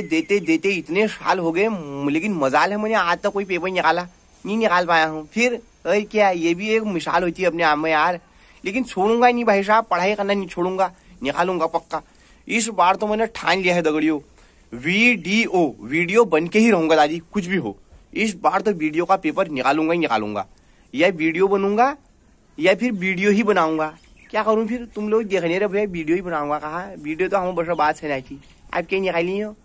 देते देते देते इतने साल हो गए लेकिन मजाल है मैंने आज तक तो कोई पेपर निकाला नहीं निकाल पाया हूँ फिर अरे क्या ये भी एक मिसाल होती है अपने आप में यार लेकिन छोड़ूंगा नहीं भाई साहब पढ़ाई करना नहीं छोड़ूंगा निकालूंगा पक्का इस बार तो मैंने ठान लिया है दगड़ियो वीडियो वीडियो बन के ही रहूंगा दादी कुछ भी हो इस बार तो वीडियो का पेपर निकालूंगा ही निकालूंगा या वीडियो बनूंगा या फिर वीडियो ही बनाऊंगा क्या करूं फिर तुम लोग देखने रहे भैया वीडियो ही बनाऊंगा कहा वीडियो तो हम बस बात है ना थी आप क्या निकाली हो